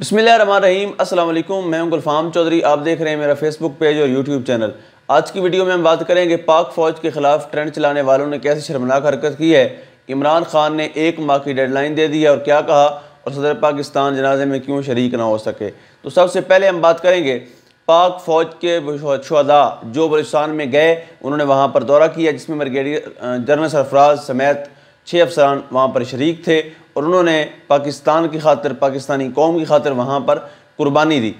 बसमीम अल्लाम मैं हूं गुलफाम चौधरी आप देख रहे हैं मेरा फेसबुक पेज और यूट्यूब चैनल आज की वीडियो में हम बात करेंगे पाक फ़ौज के ख़िलाफ़ ट्रेंड चलाने वालों ने कैसे शर्मनाक हरकत की है इमरान खान ने एक माह की डेडलाइन दे दी है और क्या कहा और सदर पाकिस्तान जनाजे में क्यों शरीक ना हो सके तो सबसे पहले हम बात करेंगे पाक फ़ौज के शहदा जो बलिस्तान में गए उन्होंने वहाँ पर दौरा किया जिसमें ब्रिगेडियर जनरल सरफराज समेत छः अफसरान वहाँ पर शरीक थे और उन्होंने पाकिस्तान की खातर पाकिस्तानी कौम की खातिर वहाँ पर कुर्बानी दी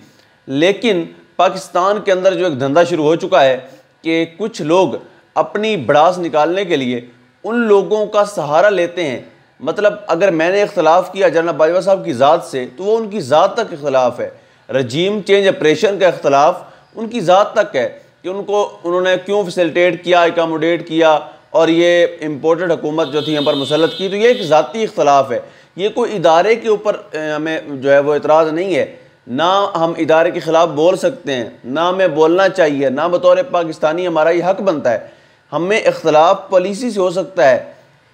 लेकिन पाकिस्तान के अंदर जो एक धंधा शुरू हो चुका है कि कुछ लोग अपनी बड़ास निकालने के लिए उन लोगों का सहारा लेते हैं मतलब अगर मैंने इख्तलाफ किया जनरल बाजवा साहब की ज़ात से तो वो उनकी ज़ात तक इख्तलाफ है रजीम चेंज ऑपरेशन का इख्तलाफ उनकी ज़ात तक है कि उनको उन्होंने क्यों फैसिलिटेट किया एकामोडेट किया और ये इम्पोर्टेड हकूमत जो थी यहाँ पर मुसलत की तो ये एक ज़ाती इख्तलाफ है ये कोई इदारे के ऊपर हमें जो है वो इतराज़ नहीं है ना हम इदारे के ख़िलाफ़ बोल सकते हैं ना हमें बोलना चाहिए ना बतौर पाकिस्तानी हमारा ये हक बनता है हमें इख्तलाफ पॉलिसी से हो सकता है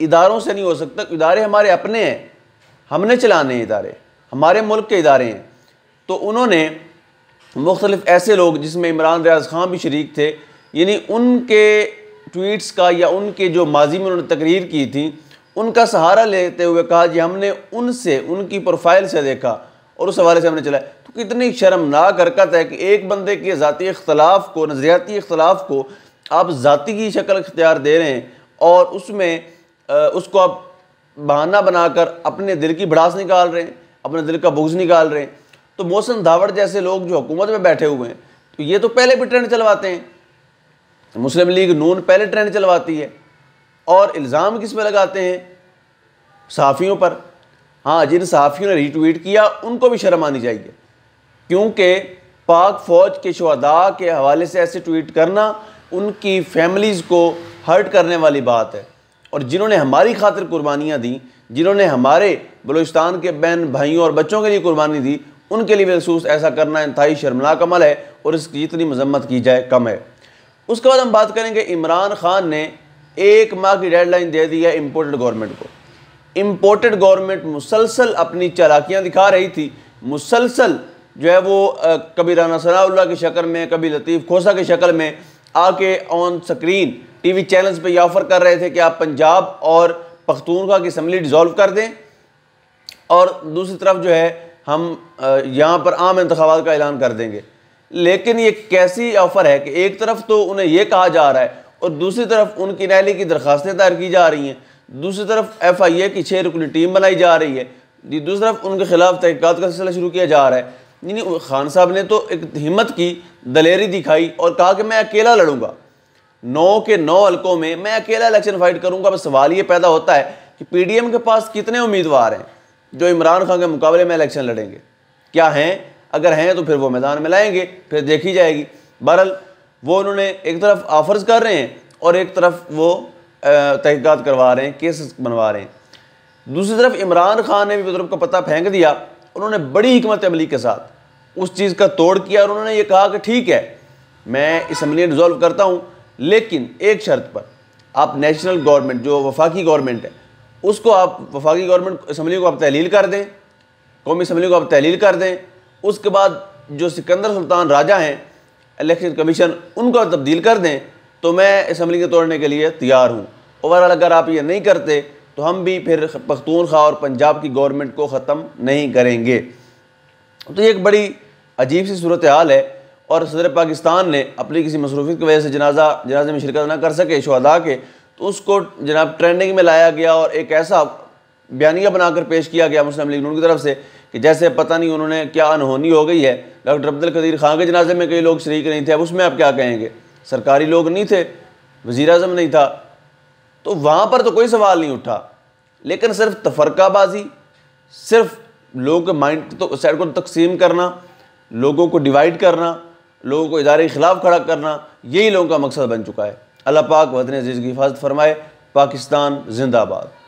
इदारों से नहीं हो सकता इदारे हमारे अपने हैं हमने चलाने हैं इदारे हमारे मुल्क के इदारे हैं तो उन्होंने मुख्तलिफ ऐसे लोग जिसमें इमरान रियाज खां भी शरीक थे यानी उनके ट्वीट्स का या उनके जो माजी में उन्होंने तकरीर की थी उनका सहारा लेते हुए कहा जी हमने उनसे उनकी प्रोफाइल से देखा और उस हवाले से हमने चलाया तो कितनी शर्मनाक हरकत है कि एक बंदे के ज़ाती इख्तलाफ को नज़रियाती अख्तलाफ को आप ज़ाती की शक्ल इख्तियार दे रहे हैं और उसमें उसको आप बहाना बनाकर अपने दिल की भड़ास निकाल रहे हैं अपने दिल का बुग्ज निकाल रहे हैं तो मोहसन धावड़ जैसे लोग जो हुकूमत में बैठे हुए हैं तो ये तो पहले भी ट्रेंड चलवाते हैं मुस्लिम लीग नून पहले ट्रेंड चलवाती है और इल्ज़ाम किस में लगाते हैं सहाफ़ियों पर हाँ जिन सहाफ़ियों ने रिट्वीट किया उनको भी शर्म आनी चाहिए क्योंकि पाक फ़ौज के शहदा के हवाले से ऐसे ट्वीट करना उनकी फैमिलीज़ को हर्ट करने वाली बात है और जिन्होंने हमारी खातिर कुर्बानियाँ दी जिन्होंने हमारे बलोचिस्तान के बहन भाइयों और बच्चों के लिए कुर्बानी दी उनके लिए महसूस ऐसा करना इंतहाई शर्मनाक अमल है और इसकी जितनी मजम्मत की जाए कम है उसके बाद हम बात करेंगे इमरान खान ने एक माह की डेडलाइन दे दी है इम्पोर्टेड गवर्नमेंट को इम्पोर्टेड गवर्नमेंट मुसलसल अपनी चलाकियाँ दिखा रही थी मुसलसल जो है वो कभी राना सलाउल्ला की शक्ल में कभी लतीफ़ खोसा की शक्ल में आके ऑन स्क्रीन टीवी चैनल्स पे ये ऑफ़र कर रहे थे कि आप पंजाब और पख्तूनखा की असम्बली डिज़ोल्व कर दें और दूसरी तरफ जो है हम यहाँ पर आम इंतबात का ऐलान कर देंगे लेकिन ये कैसी ऑफर है कि एक तरफ तो उन्हें यह कहा जा रहा है और दूसरी तरफ उनकी रैली की दरखास्तें दायर की जा रही हैं दूसरी तरफ एफ आई ए की छः रुकनी टीम बनाई जा रही है जी दूसरी तरफ उनके खिलाफ तहकीकत का सिलसिला शुरू किया जा रहा है नहीं खान साहब ने तो एक हिम्मत की दलेरी दिखाई और कहा कि मैं अकेला लड़ूंगा नौ के नौ हलकों में मैं अकेला इलेक्शन फाइट करूंगा अब सवाल ये पैदा होता है कि पीडीएम के पास कितने उम्मीदवार हैं जो इमरान खान के मुकाबले में इलेक्शन लड़ेंगे क्या हैं अगर हैं तो फिर वो मैदान में लाएंगे फिर देखी जाएगी बहरल वो उन्होंने एक तरफ ऑफर्स कर रहे हैं और एक तरफ वो तहकीक़ात करवा रहे हैं केसेस बनवा रहे हैं दूसरी तरफ इमरान खान ने भी मतलब का पता फेंक दिया उन्होंने बड़ी हमत अमली के साथ उस चीज़ का तोड़ किया और उन्होंने ये कहा कि ठीक है मैं इसम्बली डिज़ोल्व करता हूँ लेकिन एक शर्त पर आप नेशनल गवर्नमेंट जो वफाकी गवर्नमेंट है उसको आप वफाकी गवर्नमेंट इसम्बली को आप तहलील कर दें कौमी इसम्बली को आप तहलील कर दें उसके बाद जो सिकंदर सुल्तान राजा हैं इलेक्शन कमीशन उनको तब्दील कर दें तो मैं इसम्बली के तोड़ने के लिए तैयार हूँ ओवरऑल अगर आप ये नहीं करते तो हम भी फिर पख्तूनखा और पंजाब की गवर्नमेंट को ख़त्म नहीं करेंगे तो ये एक बड़ी अजीब सी सूरत हाल है और सदर पाकिस्तान ने अपनी किसी मसरूफी की वजह से जनाजा जनाजे में शिरकत ना कर सके शहदा के तो उसको जनाब ट्रेंडिंग में लाया गया और एक ऐसा बयानिया बनाकर पेश किया गया मुस्लिम लीग नून की तरफ से कि जैसे पता नहीं उन्होंने क्या अनहोनी हो गई है डॉक्टर अब्दुल कदीर खान के जनाजे में कई लोग शरीक नहीं थे अब उसमें आप क्या कहेंगे सरकारी लोग नहीं थे वज़ी अजम नहीं था तो वहाँ पर तो कोई सवाल नहीं उठा लेकिन सिर्फ तफरकाबाजी सिर्फ लोगों के माइंड तो सैड को तकसीम करना लोगों को डिवाइड करना लोगों को इदारे के ख़िलाफ़ खड़ा करना यही लोगों का मकसद बन चुका है अल्लाह पाक वतन अजीज़ की हिफाजत फरमाए पाकिस्तान जिंदाबाद